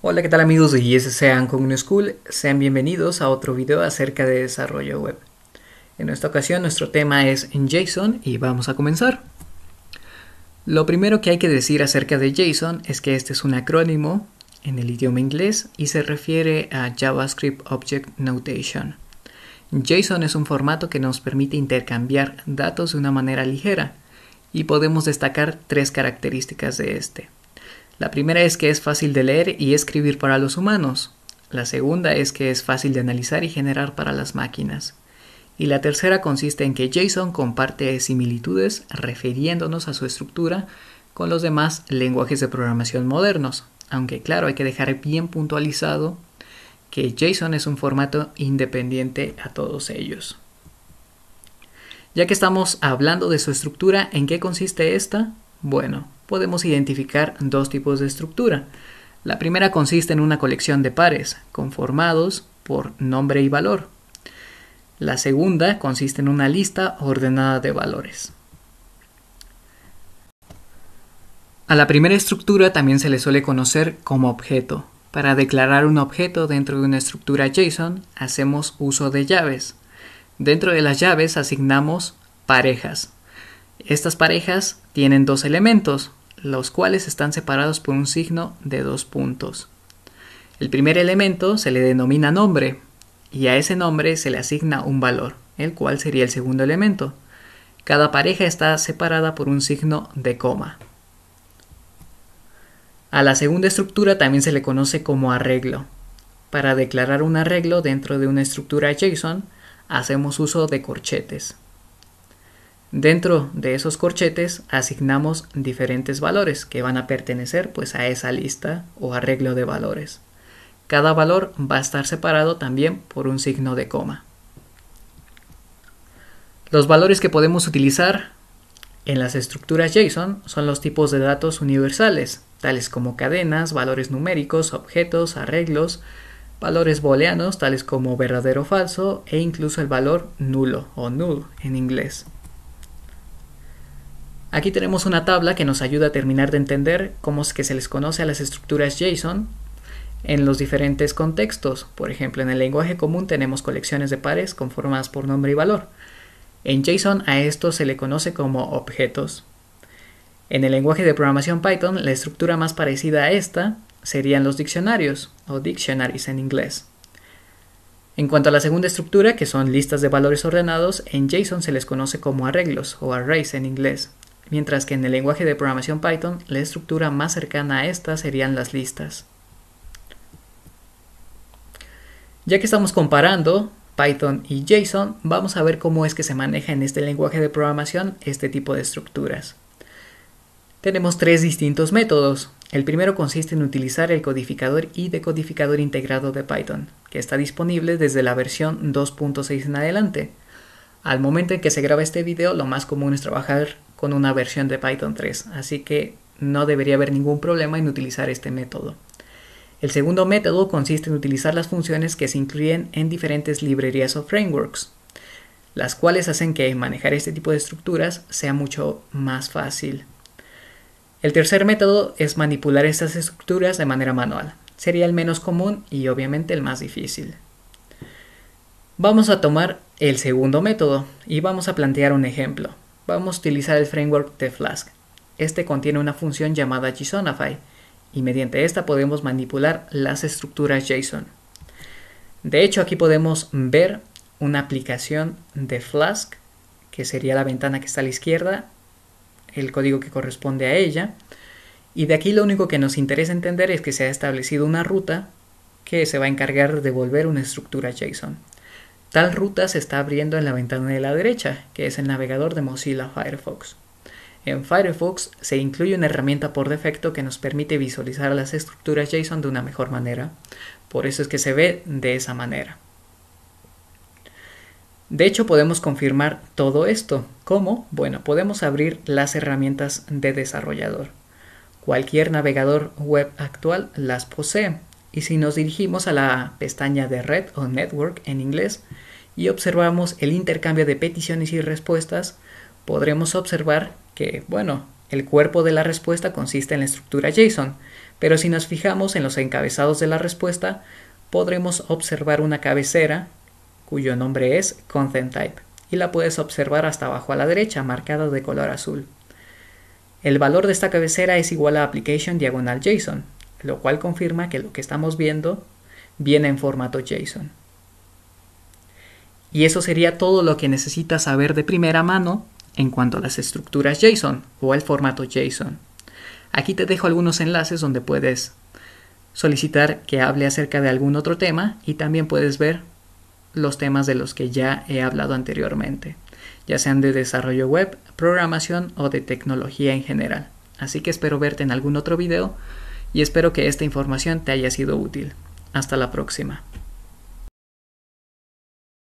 Hola, ¿qué tal amigos de ese Sean con School? Sean bienvenidos a otro video acerca de desarrollo web. En esta ocasión nuestro tema es en JSON y vamos a comenzar. Lo primero que hay que decir acerca de JSON es que este es un acrónimo en el idioma inglés y se refiere a JavaScript Object Notation. JSON es un formato que nos permite intercambiar datos de una manera ligera y podemos destacar tres características de este. La primera es que es fácil de leer y escribir para los humanos. La segunda es que es fácil de analizar y generar para las máquinas. Y la tercera consiste en que JSON comparte similitudes refiriéndonos a su estructura con los demás lenguajes de programación modernos, aunque claro hay que dejar bien puntualizado que JSON es un formato independiente a todos ellos. Ya que estamos hablando de su estructura, ¿en qué consiste esta? Bueno, podemos identificar dos tipos de estructura. La primera consiste en una colección de pares, conformados por nombre y valor. La segunda consiste en una lista ordenada de valores. A la primera estructura también se le suele conocer como objeto. Para declarar un objeto dentro de una estructura JSON hacemos uso de llaves. Dentro de las llaves asignamos parejas. Estas parejas tienen dos elementos, los cuales están separados por un signo de dos puntos. El primer elemento se le denomina nombre y a ese nombre se le asigna un valor, el cual sería el segundo elemento. Cada pareja está separada por un signo de coma. A la segunda estructura también se le conoce como arreglo. Para declarar un arreglo dentro de una estructura JSON, hacemos uso de corchetes. Dentro de esos corchetes asignamos diferentes valores que van a pertenecer pues a esa lista o arreglo de valores. Cada valor va a estar separado también por un signo de coma. Los valores que podemos utilizar en las estructuras JSON son los tipos de datos universales, tales como cadenas, valores numéricos, objetos, arreglos, valores booleanos, tales como verdadero o falso, e incluso el valor nulo o null en inglés. Aquí tenemos una tabla que nos ayuda a terminar de entender cómo es que se les conoce a las estructuras JSON en los diferentes contextos. Por ejemplo, en el lenguaje común tenemos colecciones de pares conformadas por nombre y valor. En JSON a esto se le conoce como objetos. En el lenguaje de programación Python, la estructura más parecida a esta serían los diccionarios, o dictionaries en inglés. En cuanto a la segunda estructura, que son listas de valores ordenados, en JSON se les conoce como arreglos, o arrays en inglés mientras que en el lenguaje de programación Python la estructura más cercana a esta serían las listas. Ya que estamos comparando Python y JSON, vamos a ver cómo es que se maneja en este lenguaje de programación este tipo de estructuras. Tenemos tres distintos métodos. El primero consiste en utilizar el codificador y decodificador integrado de Python, que está disponible desde la versión 2.6 en adelante. Al momento en que se graba este video, lo más común es trabajar con una versión de Python 3, así que no debería haber ningún problema en utilizar este método. El segundo método consiste en utilizar las funciones que se incluyen en diferentes librerías o frameworks, las cuales hacen que manejar este tipo de estructuras sea mucho más fácil. El tercer método es manipular estas estructuras de manera manual. Sería el menos común y obviamente el más difícil. Vamos a tomar el segundo método y vamos a plantear un ejemplo vamos a utilizar el framework de Flask. Este contiene una función llamada JSONify y mediante esta podemos manipular las estructuras JSON. De hecho, aquí podemos ver una aplicación de Flask, que sería la ventana que está a la izquierda, el código que corresponde a ella. Y de aquí lo único que nos interesa entender es que se ha establecido una ruta que se va a encargar de devolver una estructura JSON. Tal ruta se está abriendo en la ventana de la derecha, que es el navegador de Mozilla Firefox. En Firefox se incluye una herramienta por defecto que nos permite visualizar las estructuras JSON de una mejor manera, por eso es que se ve de esa manera. De hecho, podemos confirmar todo esto. ¿Cómo? Bueno, podemos abrir las herramientas de desarrollador. Cualquier navegador web actual las posee. Y si nos dirigimos a la pestaña de Red o Network en inglés y observamos el intercambio de peticiones y respuestas, podremos observar que, bueno, el cuerpo de la respuesta consiste en la estructura JSON, pero si nos fijamos en los encabezados de la respuesta, podremos observar una cabecera cuyo nombre es Content Type y la puedes observar hasta abajo a la derecha marcada de color azul. El valor de esta cabecera es igual a application diagonal JSON, lo cual confirma que lo que estamos viendo viene en formato JSON. Y eso sería todo lo que necesitas saber de primera mano en cuanto a las estructuras JSON o el formato JSON. Aquí te dejo algunos enlaces donde puedes solicitar que hable acerca de algún otro tema y también puedes ver los temas de los que ya he hablado anteriormente, ya sean de desarrollo web, programación o de tecnología en general. Así que espero verte en algún otro video y espero que esta información te haya sido útil. Hasta la próxima.